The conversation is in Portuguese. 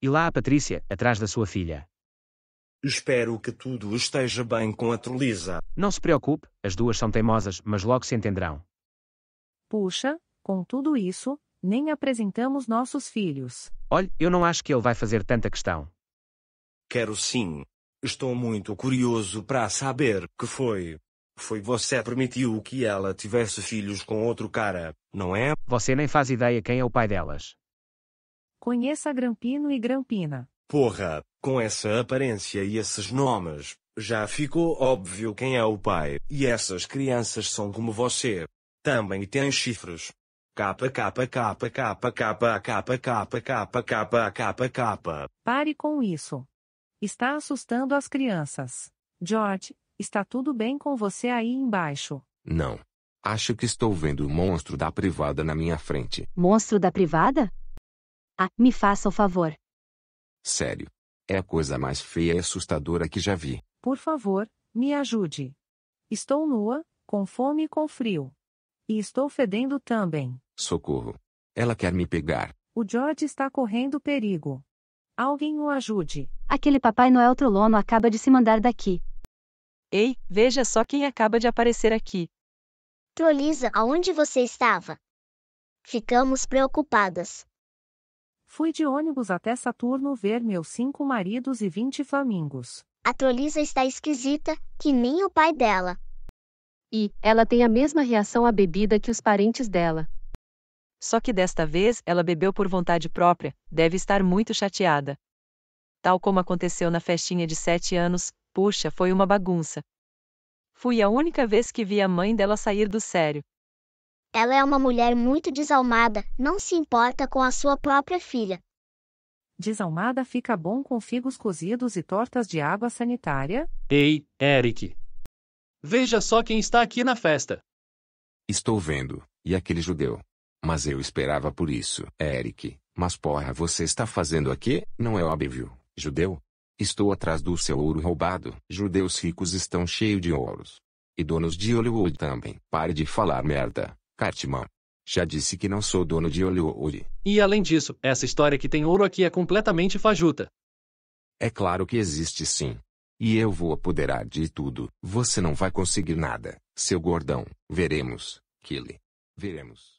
E lá a Patrícia, atrás da sua filha. Espero que tudo esteja bem com a Trulisa. Não se preocupe, as duas são teimosas, mas logo se entenderão. Puxa, com tudo isso, nem apresentamos nossos filhos. Olhe, eu não acho que ele vai fazer tanta questão. Quero sim. Estou muito curioso para saber que foi. Foi você permitiu que ela tivesse filhos com outro cara, não é? Você nem faz ideia quem é o pai delas. Conheça Grampino e Grampina. Porra, com essa aparência e esses nomes, já ficou óbvio quem é o pai. E essas crianças são como você. Também têm chifres. Capa, capa, capa, capa, capa, capa, capa, capa, capa, capa, capa. Pare com isso. Está assustando as crianças. George, está tudo bem com você aí embaixo? Não. Acho que estou vendo o monstro da privada na minha frente. Monstro da privada? Ah, me faça o favor. Sério. É a coisa mais feia e assustadora que já vi. Por favor, me ajude. Estou nua, com fome e com frio. E estou fedendo também. Socorro. Ela quer me pegar. O George está correndo perigo. Alguém o ajude. Aquele Papai Noel Trolono acaba de se mandar daqui. Ei, veja só quem acaba de aparecer aqui. Trolisa, aonde você estava? Ficamos preocupadas. Fui de ônibus até Saturno ver meus cinco maridos e vinte flamingos. A Trolisa está esquisita, que nem o pai dela. E, ela tem a mesma reação à bebida que os parentes dela. Só que desta vez ela bebeu por vontade própria, deve estar muito chateada. Tal como aconteceu na festinha de sete anos, puxa, foi uma bagunça. Fui a única vez que vi a mãe dela sair do sério. Ela é uma mulher muito desalmada, não se importa com a sua própria filha. Desalmada fica bom com figos cozidos e tortas de água sanitária? Ei, Eric! Veja só quem está aqui na festa! Estou vendo, e aquele judeu. Mas eu esperava por isso, Eric. Mas porra, você está fazendo aqui? Não é óbvio, judeu? Estou atrás do seu ouro roubado. Judeus ricos estão cheios de ouros. E donos de Hollywood também. Pare de falar merda. Cartman. Já disse que não sou dono de Hollywood. E além disso, essa história que tem ouro aqui é completamente fajuta. É claro que existe sim. E eu vou apoderar de tudo. Você não vai conseguir nada, seu gordão. Veremos, Kili. Veremos.